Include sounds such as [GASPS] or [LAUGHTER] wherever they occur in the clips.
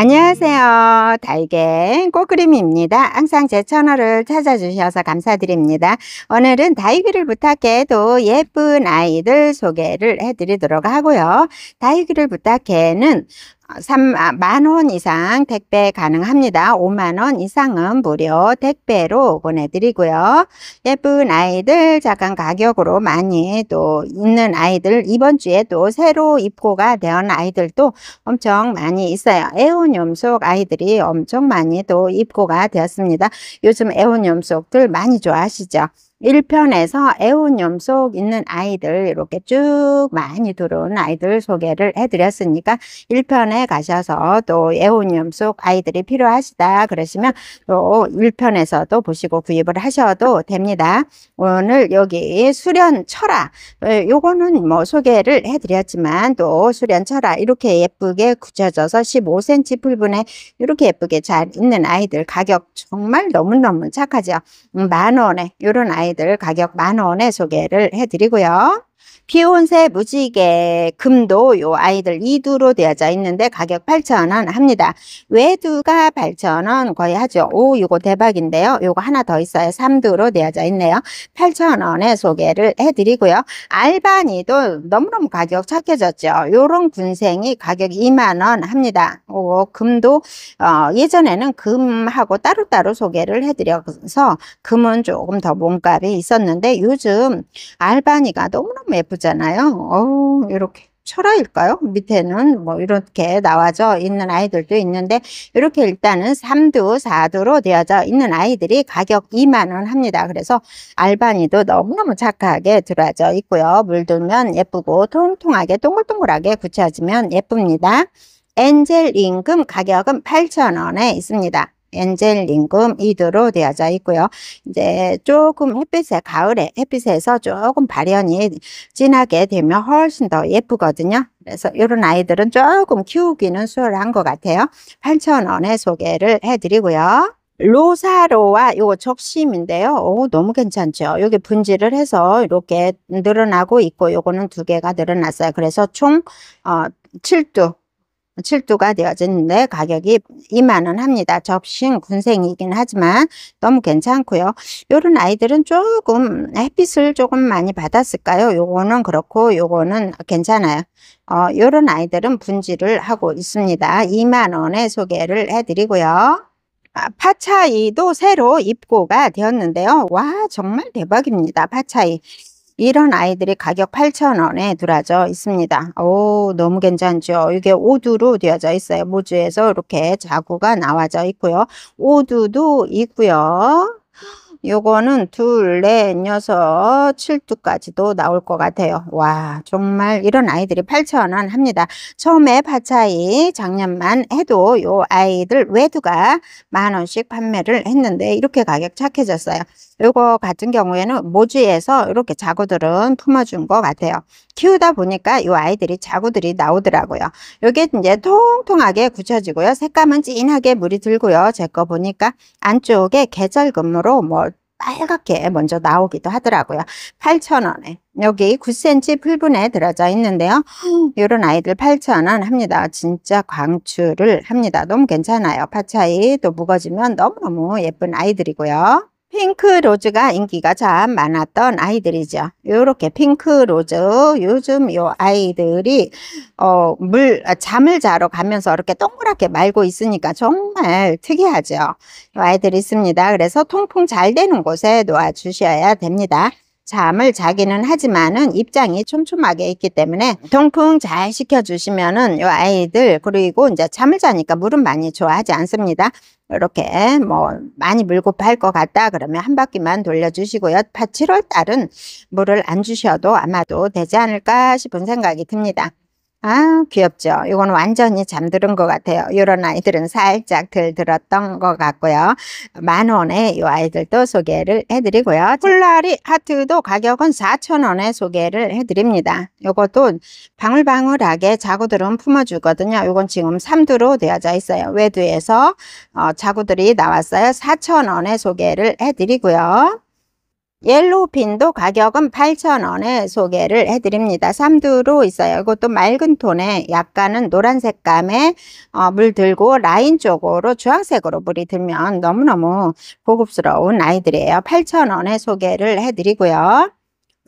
안녕하세요. 달걀 꽃그림입니다. 항상 제 채널을 찾아주셔서 감사드립니다. 오늘은 다이귀를 부탁해도 예쁜 아이들 소개를 해드리도록 하고요. 다이귀를 부탁해는 3만원 아, 이상 택배 가능합니다. 5만원 이상은 무료 택배로 보내드리고요. 예쁜 아이들 작은 가격으로 많이 또 있는 아이들 이번 주에 또 새로 입고가 되는 아이들도 엄청 많이 있어요. 애완염속 아이들이 엄청 많이 또 입고가 되었습니다. 요즘 애완염속들 많이 좋아하시죠? 1편에서 애온염 속 있는 아이들 이렇게 쭉 많이 들어온 아이들 소개를 해드렸으니까 1편에 가셔서 또 애온염 속 아이들이 필요하시다 그러시면 또 1편에서도 보시고 구입을 하셔도 됩니다. 오늘 여기 수련 철화 예, 요거는 뭐 소개를 해드렸지만 또 수련 철화 이렇게 예쁘게 굳혀져서 15cm 풀분에 이렇게 예쁘게 잘 있는 아이들 가격 정말 너무너무 착하죠. 음, 만원에 이런 아이 아이들 가격 만원에 소개를 해드리고요. 피온새 무지개 금도 요 아이들 2두로 되어져 있는데 가격 8,000원 합니다. 외두가 8,000원 거의 하죠. 오 이거 대박인데요. 요거 하나 더 있어요. 3두로 되어져 있네요. 8,000원에 소개를 해드리고요. 알바니도 너무너무 가격 착해졌죠. 요런 군생이 가격 2만원 합니다. 오 금도 어, 예전에는 금하고 따로따로 소개를 해드려서 금은 조금 더 몸값이 있었는데 요즘 알바니가 너무너무 예쁘 두잖아요. 어우, 이렇게. 철화일까요? 밑에는 뭐 이렇게 나와져 있는 아이들도 있는데 이렇게 일단은 3두, 4두로 되어져 있는 아이들이 가격 2만원 합니다. 그래서 알바니도 너무너무 착하게 들어져 있고요. 물들면 예쁘고 통통하게 동글동글하게 굳혀지면 예쁩니다. 엔젤 임금 가격은 8,000원에 있습니다. 엔젤 임금 이드로 되어져 있고요. 이제 조금 햇빛에 가을에 햇빛에서 조금 발현이 진하게 되면 훨씬 더 예쁘거든요. 그래서 이런 아이들은 조금 키우기는 수월한 것 같아요. 8,000원에 소개를 해드리고요. 로사로와 이거 적심인데요. 오, 너무 괜찮죠. 여기 분지를 해서 이렇게 늘어나고 있고 요거는 두 개가 늘어났어요. 그래서 총 어, 7두 7두가 되어졌는데 가격이 2만원 합니다. 접신 군생이긴 하지만 너무 괜찮고요. 요런 아이들은 조금 햇빛을 조금 많이 받았을까요? 요거는 그렇고 요거는 괜찮아요. 어, 요런 아이들은 분지를 하고 있습니다. 2만원에 소개를 해드리고요. 아, 파차이도 새로 입고가 되었는데요. 와 정말 대박입니다. 파차이 이런 아이들이 가격 8,000원에 들어져 있습니다. 오 너무 괜찮죠. 이게 오두로 되어져 있어요. 모주에서 이렇게 자구가 나와져 있고요. 오두도 있고요. 요거는 둘, 넷, 여섯, 칠두까지도 나올 것 같아요. 와 정말 이런 아이들이 8,000원 합니다. 처음에 파차이 작년만 해도 요 아이들 외두가 만원씩 판매를 했는데 이렇게 가격 착해졌어요. 이거 같은 경우에는 모지에서 이렇게 자구들은 품어준 것 같아요. 키우다 보니까 이 아이들이 자구들이 나오더라고요. 요게 이제 통통하게 굳혀지고요. 색감은 진하게 물이 들고요. 제 거 보니까 안쪽에 계절금으로 뭐 빨갛게 먼저 나오기도 하더라고요. 8,000원에 여기 9cm 풀분에 들어져 있는데요. 이런 아이들 8,000원 합니다. 진짜 광출을 합니다. 너무 괜찮아요. 파차이 또 무거지면 너무너무 예쁜 아이들이고요. 핑크 로즈가 인기가 참 많았던 아이들이죠. 요렇게 핑크 로즈 요즘 요 아이들이 어, 물 아, 잠을 자러 가면서 이렇게 동그랗게 말고 있으니까 정말 특이하죠. 아이들이 있습니다. 그래서 통풍 잘 되는 곳에 놓아 주셔야 됩니다. 잠을 자기는 하지만은 입장이 촘촘하게 있기 때문에 통풍 잘 시켜주시면은 요 아이들 그리고 이제 잠을 자니까 물은 많이 좋아하지 않습니다. 이렇게 뭐 많이 물고 팔 것 같다 그러면 한 바퀴만 돌려주시고요. 7월 달은 물을 안 주셔도 아마도 되지 않을까 싶은 생각이 듭니다. 아 귀엽죠. 이건 완전히 잠드는 것 같아요. 이런 아이들은 살짝 들 들었던 것 같고요. 만원에 이 아이들도 소개를 해드리고요. 콜라리 하트도 가격은 4천원에 소개를 해드립니다. 이것도 방울방울하게 자구들은 품어주거든요. 이건 지금 3두로 되어져 있어요. 외두에서 어, 자구들이 나왔어요. 4천원에 소개를 해드리고요. 옐로우핀도 가격은 8,000원에 소개를 해드립니다. 삼두로 있어요. 이것도 맑은 톤에 약간은 노란 색감에 어, 물 들고 라인 쪽으로 주황색으로 물이 들면 너무너무 고급스러운 아이들이에요. 8,000원에 소개를 해드리고요.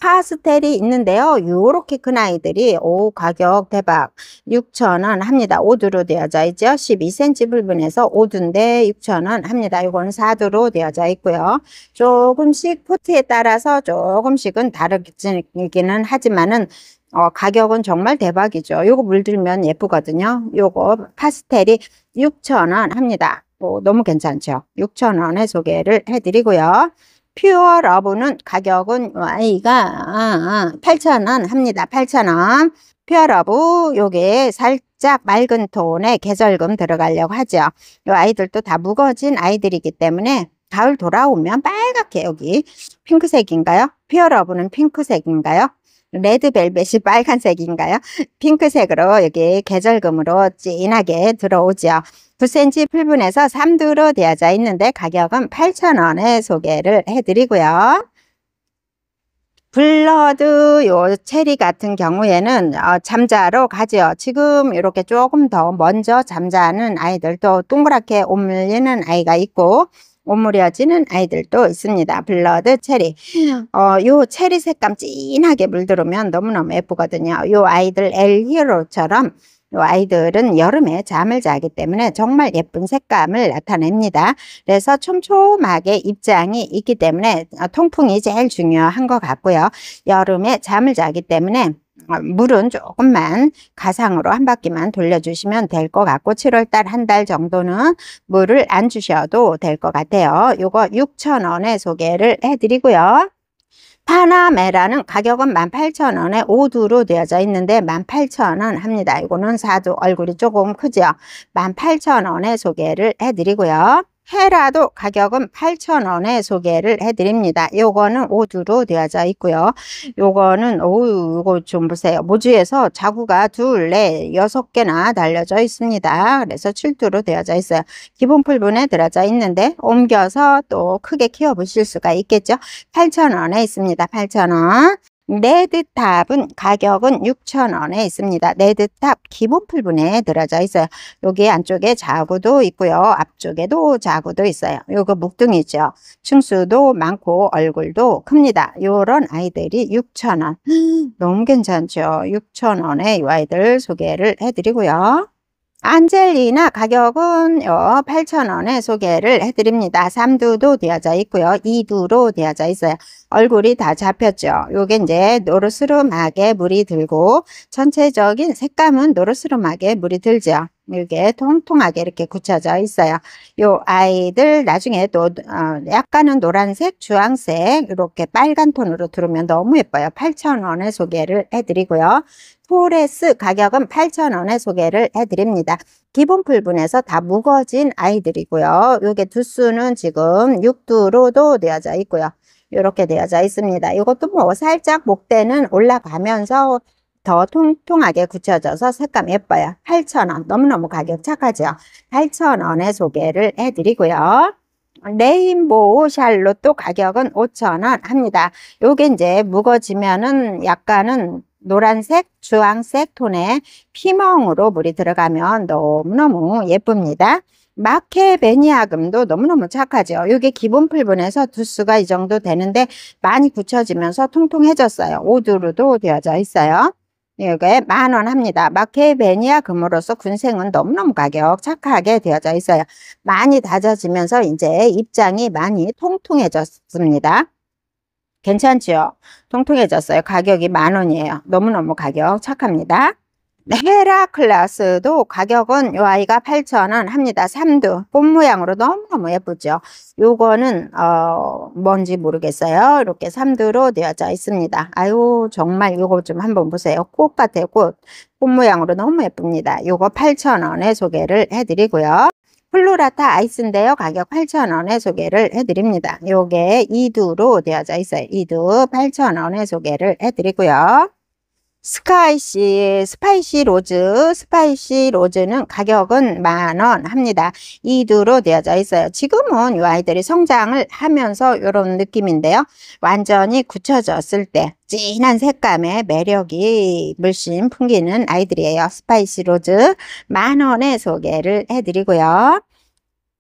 파스텔이 있는데요. 요렇게 큰 아이들이 오 가격 대박 6,000원 합니다. 오두로 되어져 있죠. 12cm 불분에서오두인데 6,000원 합니다. 이거는 4두로 되어져 있고요. 조금씩 포트에 따라서 조금씩은 다르기는 하지만은 어, 가격은 정말 대박이죠. 요거 물들면 예쁘거든요. 요거 파스텔이 6,000원 합니다. 뭐, 너무 괜찮죠? 6,000원에 소개를 해드리고요. 퓨어 러브는 가격은 아이가 8,000원 아, 아, 합니다. 8,000원. 퓨어 러브 요게 살짝 맑은 톤의 계절금 들어가려고 하죠. 요 아이들도 다 무거진 아이들이기 때문에 가을 돌아오면 빨갛게 여기 핑크색인가요? 퓨어 러브는 핑크색인가요? 레드벨벳이 빨간색인가요? 핑크색으로 여기 계절금으로 진하게 들어오죠. 9cm 풀분에서 3두로 되어져 있는데 가격은 8,000원에 소개를 해드리고요. 블러드 요 체리 같은 경우에는 어, 잠자로 가죠. 지금 이렇게 조금 더 먼저 잠자는 아이들 또 동그랗게 올리는 아이가 있고 오므려지는 아이들도 있습니다. 블러드 체리. 음. 어, 요 체리 색감 진하게 물들으면 너무너무 예쁘거든요. 요 아이들 엘히로처럼 요 아이들은 여름에 잠을 자기 때문에 정말 예쁜 색감을 나타냅니다. 그래서 촘촘하게 입장이 있기 때문에 어, 통풍이 제일 중요한 것 같고요. 여름에 잠을 자기 때문에 아, 물은 조금만 가상으로 한 바퀴만 돌려주시면 될 것 같고 7월달 한 달 정도는 물을 안 주셔도 될 것 같아요. 요거 6,000원에 소개를 해드리고요. 파나메라는 가격은 18,000원에 5두로 되어져 있는데 18,000원 합니다. 이거는 4두 얼굴이 조금 크죠. 18,000원에 소개를 해드리고요. 해라도 가격은 8,000원에 소개를 해드립니다. 요거는 오두로 되어져 있고요. 요거는 오우 요거 좀 보세요. 모주에서 자구가 둘, 넷, 여섯 개나 달려져 있습니다. 그래서 7두로 되어져 있어요. 기본 풀분에 들어져 있는데 옮겨서 또 크게 키워보실 수가 있겠죠. 8,000원에 있습니다. 8,000원. 레드탑은 가격은 6,000원에 있습니다. 레드탑 기본 풀분에 들어져 있어요. 여기 안쪽에 자구도 있고요. 앞쪽에도 자구도 있어요. 요거 묵둥이죠. 층수도 많고 얼굴도 큽니다. 요런 아이들이 6,000원. [GASPS] 너무 괜찮죠? 6,000원에 이 아이들 소개를 해드리고요. 안젤리나 가격은 8,000원에 어, 소개를 해드립니다. 3두도 되어져 있고요. 2두로 되어져 있어요. 얼굴이 다 잡혔죠. 요게 이제 노르스름하게 물이 들고 전체적인 색감은 노르스름하게 물이 들죠. 이게 통통하게 이렇게 굳혀져 있어요. 요 아이들 나중에 또 어, 약간은 노란색, 주황색 이렇게 빨간 톤으로 들으면 너무 예뻐요. 8,000원에 소개를 해드리고요. 포레스 가격은 8,000원에 소개를 해드립니다. 기본 풀분에서 다 무거진 아이들이고요. 요게 두수는 지금 6두로도 되어져 있고요. 이렇게 되어져 있습니다. 이것도 뭐 살짝 목대는 올라가면서 더 통통하게 굳혀져서 색감 예뻐요. 8,000원 너무너무 가격 착하죠. 8,000원에 소개를 해드리고요. 레인보우 샬롯도 가격은 5,000원 합니다. 요게 이제 무거지면은 약간은 노란색, 주황색 톤의 피멍으로 물이 들어가면 너무너무 예쁩니다. 마케 베니아금도 너무너무 착하죠. 이게 기본 풀분에서 두수가 이 정도 되는데 많이 굳혀지면서 통통해졌어요. 오두루도 되어져 있어요. 이게 만원 합니다. 마케베니아 금으로서 군생은 너무너무 가격 착하게 되어져 있어요. 많이 다져지면서 이제 입장이 많이 통통해졌습니다. 괜찮죠 통통해졌어요. 가격이 만 원이에요. 너무너무 가격 착합니다. 네, 헤라클라스도 가격은 이 아이가 8,000원 합니다. 3두. 꽃 모양으로 너무너무 예쁘죠. 요거는 어 뭔지 모르겠어요. 이렇게 3두로 되어져 있습니다. 아유 정말 요거 좀 한번 보세요. 꽃같아 꽃. 꽃 모양으로 너무 예쁩니다. 요거 8,000원에 소개를 해드리고요. 플로라타 아이스인데요. 가격 8,000원에 소개를 해드립니다. 요게 이두로 되어져 있어요. 이두 8,000원에 소개를 해드리고요. 스카이시 스파이시 로즈 스파이시 로즈는 가격은 만 원 합니다 이두로 되어져 있어요 지금은 이 아이들이 성장을 하면서 이런 느낌인데요 완전히 굳혀졌을 때 진한 색감의 매력이 물씬 풍기는 아이들이에요 스파이시 로즈 만원에 소개를 해드리고요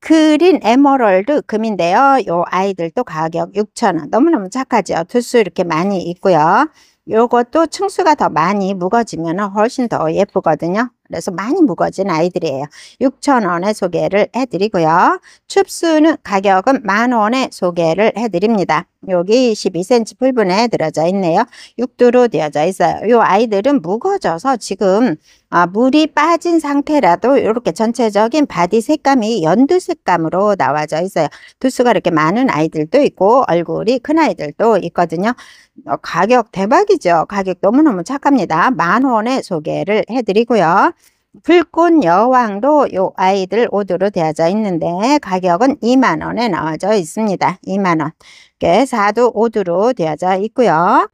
그린 에머럴드 금인데요 이 아이들도 가격 6천원 너무너무 착하죠 두수 이렇게 많이 있고요 요것도 층수가 더 많이 묵어지면 훨씬 더 예쁘거든요. 그래서 많이 묵어진 아이들이에요. 6,000원에 소개를 해드리고요. 춥수는 가격은 만원에 소개를 해드립니다. 여기 12cm 풀분에 들어져 있네요. 육두로 되어져 있어요. 이 아이들은 무거져서 지금 아, 물이 빠진 상태라도 이렇게 전체적인 바디 색감이 연두 색감으로 나와져 있어요. 두수가 이렇게 많은 아이들도 있고 얼굴이 큰 아이들도 있거든요. 어, 가격 대박이 가격이죠. 가격 너무너무 착합니다. 만 원에 소개를 해드리고요. 불꽃 여왕도 요 아이들 오두로 되어져 있는데 가격은 2만원에 나와져 있습니다. 2만원. 이렇게 4두 5두로 되어져 있고요.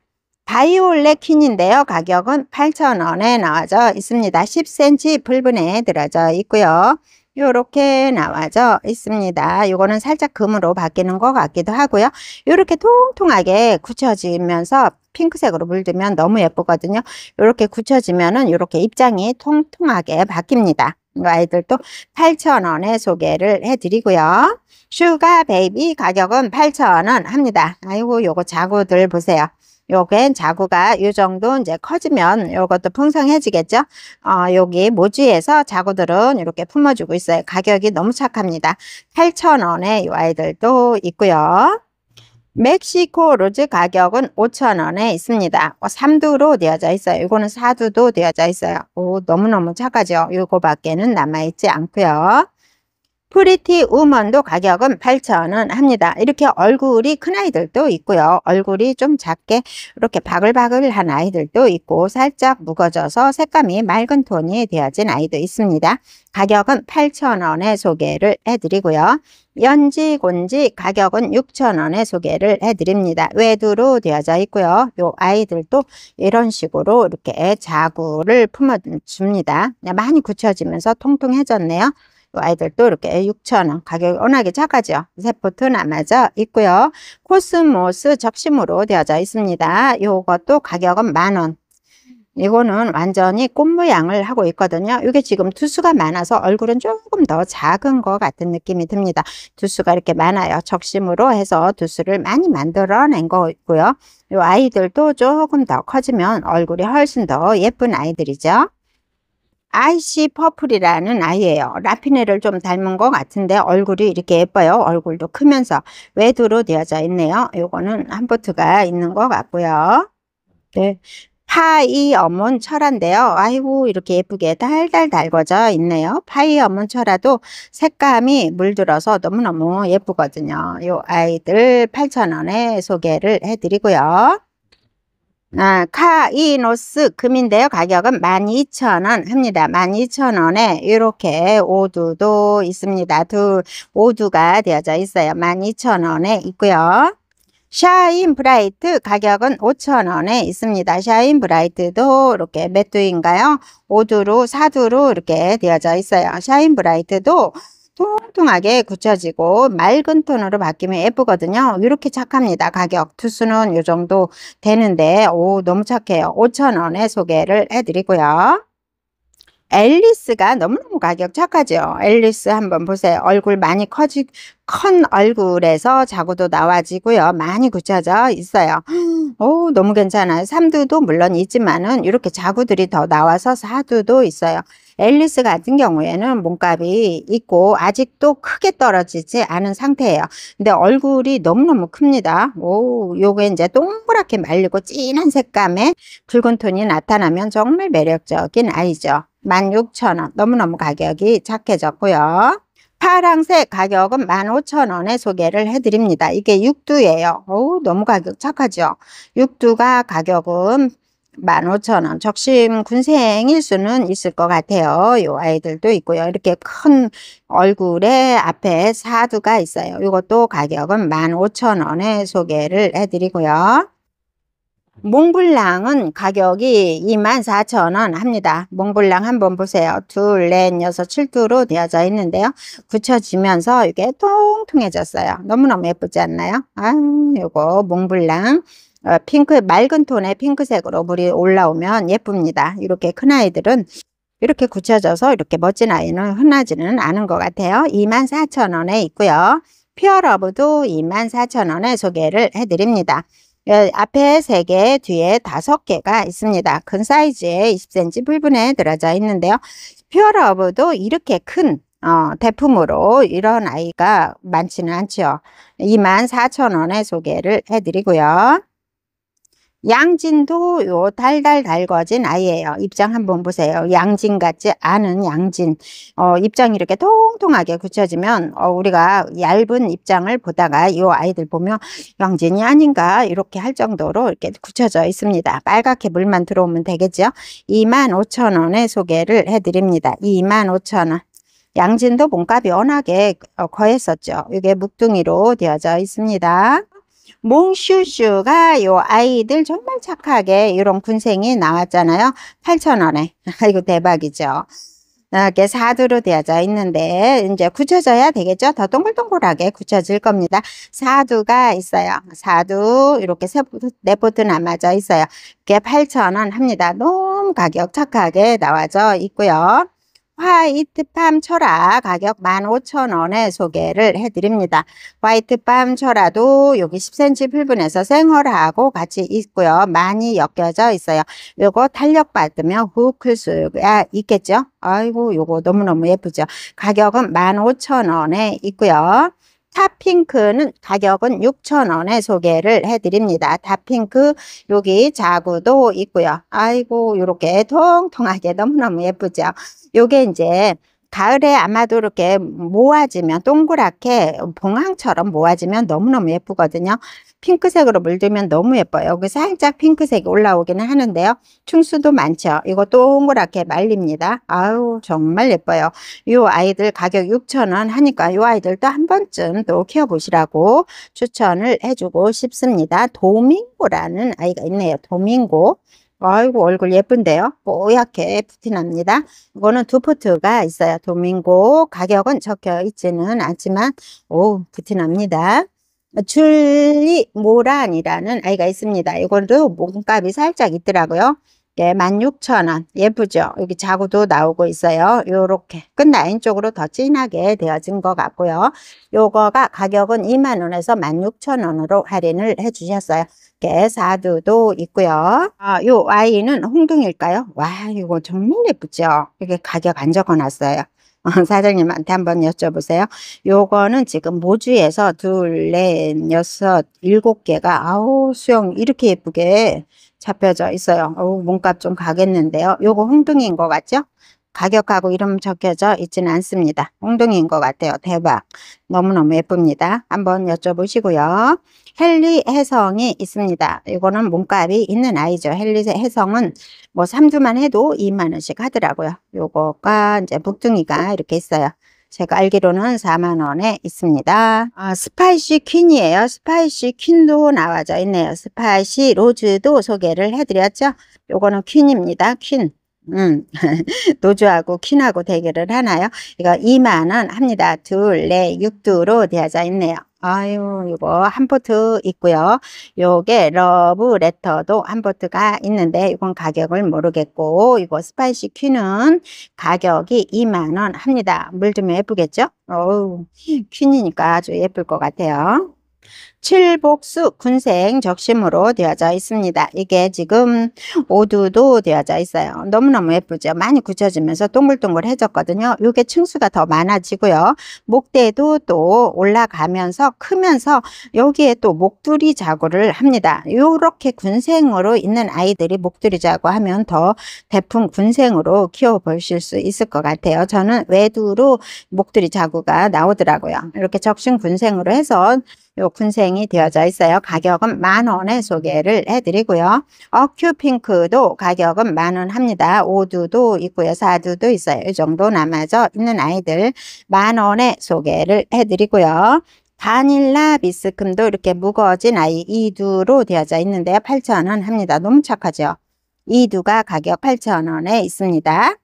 바이올렛 퀸인데요. 가격은 8천원에 나와져 있습니다. 10cm 불분에 들어져 있고요. 이렇게 나와져 있습니다. 이거는 살짝 금으로 바뀌는 것 같기도 하고요. 이렇게 통통하게 굳혀지면서 핑크색으로 물들면 너무 예쁘거든요. 이렇게 굳혀지면은 이렇게 입장이 통통하게 바뀝니다. 아이들도 8,000원에 소개를 해드리고요. 슈가 베이비 가격은 8,000원 합니다. 아이고 요거 자구들 보세요. 요겐 자구가 요 정도 이제 커지면 요것도 풍성해지겠죠. 어, 여기 모지에서 자구들은 이렇게 품어주고 있어요. 가격이 너무 착합니다. 8,000원에 요 아이들도 있고요. 멕시코 로즈 가격은 5,000원에 있습니다. 3두로 어, 되어져 있어요. 이거는 4두도 되어져 있어요. 오, 너무너무 착하죠. 요거밖에는 남아있지 않고요. 프리티 우먼도 가격은 8,000원 합니다. 이렇게 얼굴이 큰 아이들도 있고요. 얼굴이 좀 작게 이렇게 바글바글한 아이들도 있고 살짝 무거져서 색감이 맑은 톤이 되어진 아이도 있습니다. 가격은 8,000원에 소개를 해드리고요. 연지, 곤지 가격은 6,000원에 소개를 해드립니다. 외두로 되어져 있고요. 요 아이들도 이런 식으로 이렇게 자구를 품어줍니다. 네, 많이 굳혀지면서 통통해졌네요. 아이들도 이렇게 6,000원 가격이 워낙에 작아져 세포트 남아져 있고요. 코스모스 적심으로 되어져 있습니다. 요것도 가격은 만원 이거는 완전히 꽃 모양을 하고 있거든요. 이게 지금 두수가 많아서 얼굴은 조금 더 작은 것 같은 느낌이 듭니다. 두수가 이렇게 많아요. 적심으로 해서 두수를 많이 만들어낸 거고요. 이 아이들도 조금 더 커지면 얼굴이 훨씬 더 예쁜 아이들이죠. 아이시 퍼플이라는 아이예요. 라피네를 좀 닮은 것 같은데 얼굴이 이렇게 예뻐요. 얼굴도 크면서 외두로 되어져 있네요. 요거는 한포트가 있는 것 같고요. 네. 파이 어문 철화인데요. 아이고 이렇게 예쁘게 달달 달궈져 있네요. 파이 어문 철화도 색감이 물들어서 너무너무 예쁘거든요. 요 아이들 8,000원에 소개를 해드리고요. 아, 카이노스 금인데요. 가격은 12,000원 합니다. 12,000원에 이렇게 오두도 있습니다. 두 오두가 되어져 있어요. 12,000원에 있고요. 샤인 브라이트 가격은 5,000원에 있습니다. 샤인 브라이트도 이렇게 몇 두인가요? 오두로사두로 이렇게 되어져 있어요. 샤인 브라이트도 통통하게 굳혀지고 맑은 톤으로 바뀌면 예쁘거든요. 이렇게 착합니다. 가격 투수는 이 정도 되는데 오 너무 착해요. 5천원에 소개를 해드리고요. 앨리스가 너무너무 가격 착하죠. 앨리스 한번 보세요. 얼굴 많이 커지, 큰 얼굴에서 자구도 나와지고요. 많이 굳혀져 있어요. 오, 너무 괜찮아요. 삼두도 물론 있지만은 이렇게 자구들이 더 나와서 사두도 있어요. 앨리스 같은 경우에는 몸값이 있고 아직도 크게 떨어지지 않은 상태예요. 근데 얼굴이 너무너무 큽니다. 오, 요게 이제 동그랗게 말리고 진한 색감의 붉은 톤이 나타나면 정말 매력적인 아이죠. 16,000원 너무너무 가격이 착해졌고요. 파랑색 가격은 15,000원에 소개를 해드립니다. 이게 육두예요. 오, 너무 가격 착하죠? 육두가 가격은 15,000원 적심 군생일 수는 있을 것 같아요. 요 아이들도 있고요. 이렇게 큰 얼굴에 앞에 사두가 있어요. 이것도 가격은 15,000원에 소개를 해드리고요. 몽블랑은 가격이 24,000원 합니다. 몽블랑 한번 보세요. 둘, 넷, 여섯, 칠두로 되어져 있는데요. 굳혀지면서 이게 통통해졌어요. 너무너무 예쁘지 않나요? 아, 요거 몽블랑 어, 핑크 맑은 톤의 핑크색으로 물이 올라오면 예쁩니다. 이렇게 큰아이들은 이렇게 굳혀져서 이렇게 멋진 아이는 흔하지는 않은 것 같아요. 24,000원에 있고요. 퓨어러브도 24,000원에 소개를 해드립니다. 예, 앞에 3개, 뒤에 5개가 있습니다. 큰 사이즈에 20cm 불분에 들어져 있는데요. 퓨어러브도 이렇게 큰 어, 대품으로 이런 아이가 많지는 않죠. 24,000원에 소개를 해드리고요. 양진도 요 달달 달궈진 아이예요. 입장 한번 보세요. 양진 같지 않은 양진. 어, 입장이 이렇게 통통하게 굳혀지면 어, 우리가 얇은 입장을 보다가 요 아이들 보면 양진이 아닌가 이렇게 할 정도로 이렇게 굳혀져 있습니다. 빨갛게 물만 들어오면 되겠죠. 25,000원에 소개를 해드립니다. 25,000원. 양진도 몸값이 워낙에 어, 거했었죠. 이게 묵둥이로 되어져 있습니다. 몽슈슈가 요 아이들 정말 착하게 이런 군생이 나왔잖아요. 8,000원에. [LAUGHS] 이고 대박이죠. 이렇게 사두로 되어져 있는데 이제 굳혀져야 되겠죠. 더 동글동글하게 굳혀질 겁니다. 사두가 있어요. 사두 이렇게 네포트 남아져 있어요. 이게 8,000원 합니다. 너무 가격 착하게 나와져 있고요. 화이트팜 철화 가격 15,000원에 소개를 해드립니다. 화이트팜 철화도 여기 10cm 필분해서 생얼하고 같이 있고요. 많이 엮여져 있어요. 요거 탄력 받으면 후클 수가 있겠죠? 아이고 요거 너무너무 예쁘죠? 가격은 15,000원에 있고요. 탑핑크는 가격은 6,000원에 소개를 해드립니다. 탑핑크 여기 자구도 있고요. 아이고 이렇게 통통하게 너무너무 예쁘죠. 요게 이제 가을에 아마도 이렇게 모아지면 동그랗게 봉황처럼 모아지면 너무너무 예쁘거든요. 핑크색으로 물들면 너무 예뻐요. 여기 살짝 핑크색이 올라오기는 하는데요. 충수도 많죠. 이거 동그랗게 말립니다. 아우 정말 예뻐요. 요 아이들 가격 6,000원 하니까 요 아이들도 한 번쯤 또 키워보시라고 추천을 해주고 싶습니다. 도밍고라는 아이가 있네요. 도밍고. 아이고 얼굴 예쁜데요. 뽀얗게 푸티납니다. 이거는 두 포트가 있어요. 도밍고 가격은 적혀 있지는 않지만 오 푸티납니다. 줄리 모란이라는 아이가 있습니다. 이걸도 몸값이 살짝 있더라고요. 예, 16,000원. 예쁘죠? 여기 자구도 나오고 있어요. 요렇게. 끝라인 쪽으로 더 진하게 되어진 것 같고요. 요거가 가격은 2만원에서 16,000원으로 할인을 해주셨어요. 이렇게 예, 사두도 있고요. 아, 요 와인은 홍둥일까요? 와, 이거 정말 예쁘죠? 이게 가격 안 적어놨어요. 어, 사장님한테 한번 여쭤보세요. 요거는 지금 모주에서 둘, 넷, 여섯, 일곱 개가 아우 수영 이렇게 예쁘게 잡혀져 있어요. 어 몸값 좀 가겠는데요. 요거 홍둥이인 것 같죠? 가격하고 이름 적혀져 있지는 않습니다. 홍둥이인 것 같아요. 대박. 너무너무 예쁩니다. 한번 여쭤보시고요. 헨리 해성이 있습니다. 이거는 몸값이 있는 아이죠. 헨리 해성은 뭐 3주만 해도 2만원씩 하더라고요. 요거가 이제 북둥이가 이렇게 있어요. 제가 알기로는 4만원에 있습니다. 아, 스파이시 퀸이에요. 스파이시 퀸도 나와져 있네요. 스파이시 로즈도 소개를 해드렸죠. 요거는 퀸입니다. 퀸. 음, [LAUGHS] 노조하고 퀸하고 대결을 하나요? 이거 2만원 합니다. 둘, 넷, 육두로 되어져 있네요. 아유 이거 한포트 있고요. 요게 러브레터도 한포트가 있는데 이건 가격을 모르겠고 이거 스파이시 퀸은 가격이 2만원 합니다. 물좀 예쁘겠죠? 어우 퀸이니까 아주 예쁠 것 같아요. 칠복수 군생 적심으로 되어져 있습니다. 이게 지금 오두도 되어져 있어요. 너무너무 예쁘죠? 많이 굳혀지면서 동글동글해졌거든요. 이게 층수가 더 많아지고요. 목대도 또 올라가면서 크면서 여기에 또 목두리 자구를 합니다. 이렇게 군생으로 있는 아이들이 목두리 자구 하면 더 대풍 군생으로 키워보실 수 있을 것 같아요. 저는 외두로 목두리 자구가 나오더라고요. 이렇게 적신 군생으로 해서 요 군생이 되어져 있어요. 가격은 만 원에 소개를 해드리고요. 어큐핑크도 가격은 만 원 합니다. 오두도 있고요. 사두도 있어요. 이 정도 남아져 있는 아이들 만 원에 소개를 해드리고요. 바닐라 비스금도 이렇게 무거워진 아이 이두로 되어져 있는데요. 8,000원 합니다. 너무 착하죠? 이두가 가격 8,000원에 있습니다.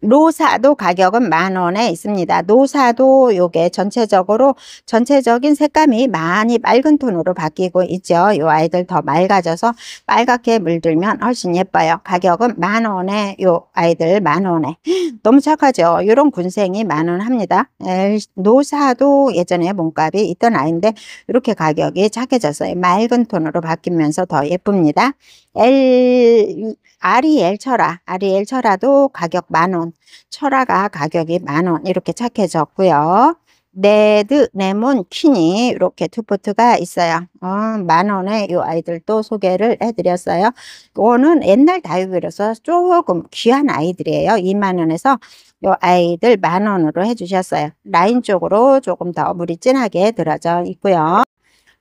노사도 가격은 만 원에 있습니다. 노사도 요게 전체적으로 전체적인 색감이 많이 맑은 톤으로 바뀌고 있죠. 요 아이들 더 맑아져서 빨갛게 물들면 훨씬 예뻐요. 가격은 만 원에 요 아이들 만 원에 [GASPS] 너무 착하죠. 요런 군생이 만 원 합니다. 노사도 예전에 몸값이 있던 아이인데 이렇게 가격이 착해졌어요. 맑은 톤으로 바뀌면서 더 예쁩니다. L, 아리 엘 철화, 아리 엘 철화도 가격 만원, 철화가 가격이 만원 이렇게 착해졌고요. 네드, 레몬, 퀸이 이렇게 투 포트가 있어요. 어, 만원에 이 아이들도 소개를 해드렸어요. 이거는 옛날 다육이라서 조금 귀한 아이들이에요. 2만원에서 이 아이들 만원으로 해주셨어요. 라인 쪽으로 조금 더 물이 진하게 들어져 있고요.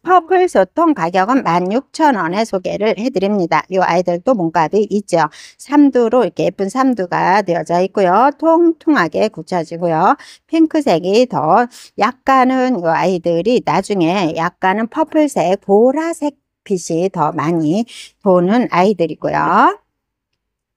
퍼플 소통 가격은 16,000원에 소개를 해드립니다. 이 아이들도 몸값도 있죠. 삼두로 이렇게 예쁜 삼두가 되어져 있고요. 통통하게 굳혀지고요. 핑크색이 더 약간은 이 아이들이 나중에 약간은 퍼플색 보라색 빛이 더 많이 도는 아이들이고요.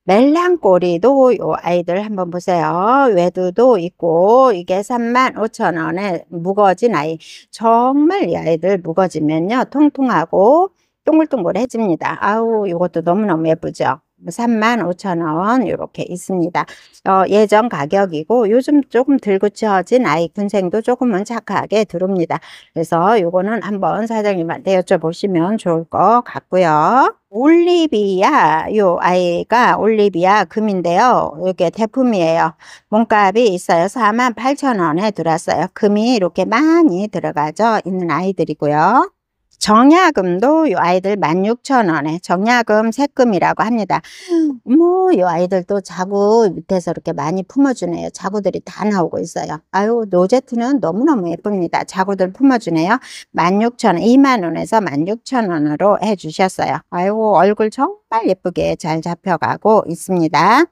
멜랑꼬리도 요 아이들 한번 보세요. 외두도 있고 이게 35,000원에 무거진 아이. 정말 이 아이들 무거지면요 통통하고 동글동글해집니다. 아우 이것도 너무너무 예쁘죠. 35,000원 이렇게 있습니다. 어, 예전 가격이고 요즘 조금 들구치어진 아이 군생도 조금은 착하게 들어옵니다. 그래서 요거는 한번 사장님한테 여쭤보시면 좋을 것 같고요. 올리비아 요 아이가 올리비아 금인데요. 이게 대품이에요. 몸값이 있어요. 48,000원에 들어왔어요. 금이 이렇게 많이 들어가져 있는 아이들이고요. 정약금도요 아이들 16,000원에 정약금 세금이라고 합니다. 뭐이 아이들도 자구 밑에서 이렇게 많이 품어주네요. 자구들이 다 나오고 있어요. 아유 노제트는 너무너무 예쁩니다. 자구들 품어주네요. 16,000원, 2만원에서 16,000원으로 해주셨어요. 아유 얼굴 정말 예쁘게 잘 잡혀가고 있습니다.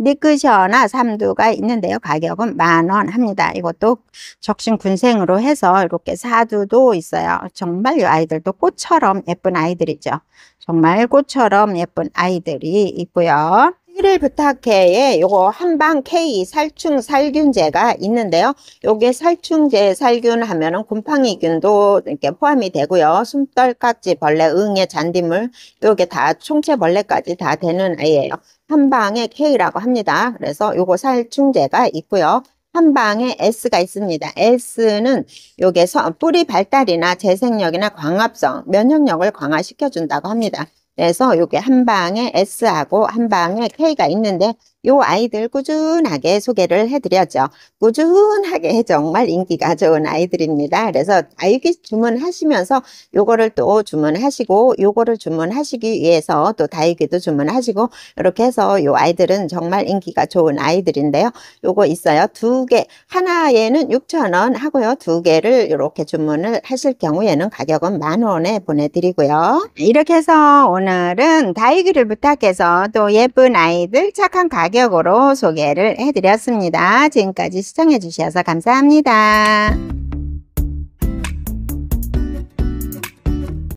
니크셔나 네, 그 삼두가 있는데요. 가격은 만원 합니다. 이것도 적신군생으로 해서 이렇게 사두도 있어요. 정말 이 아이들도 꽃처럼 예쁜 아이들이죠. 정말 꽃처럼 예쁜 아이들이 있고요. 1일 부탁해에 요거 한방 K 살충 살균제가 있는데요. 요게 살충제 살균하면은 곰팡이균도 이렇게 포함이 되고요. 숨떨 깍지 벌레 응애 잔디물 요게다 총체벌레까지 다 되는 아이예요. 한방에 K라고 합니다. 그래서 요거 살충제가 있고요. 한방에 S가 있습니다. S는 요게 뿌리 발달이나 재생력이나 광합성, 면역력을 강화시켜준다고 합니다. 그래서 요게 한방에 S하고 한방에 K가 있는데 요 아이들 꾸준하게 소개를 해드렸죠. 꾸준하게 정말 인기가 좋은 아이들입니다. 그래서 아이기 주문하시면서 요거를 또 주문하시고 요거를 주문하시기 위해서 또 다이기도 주문하시고 이렇게 해서 요 아이들은 정말 인기가 좋은 아이들인데요. 요거 있어요. 두 개, 하나에는 6천원 하고요. 두 개를 이렇게 주문을 하실 경우에는 가격은 만 원에 보내드리고요. 이렇게 해서 오늘은 다이기를 부탁해서 또 예쁜 아이들 착한 가격 가격으로 소개를 해드렸습니다. 지금까지 시청해주셔서 감사합니다.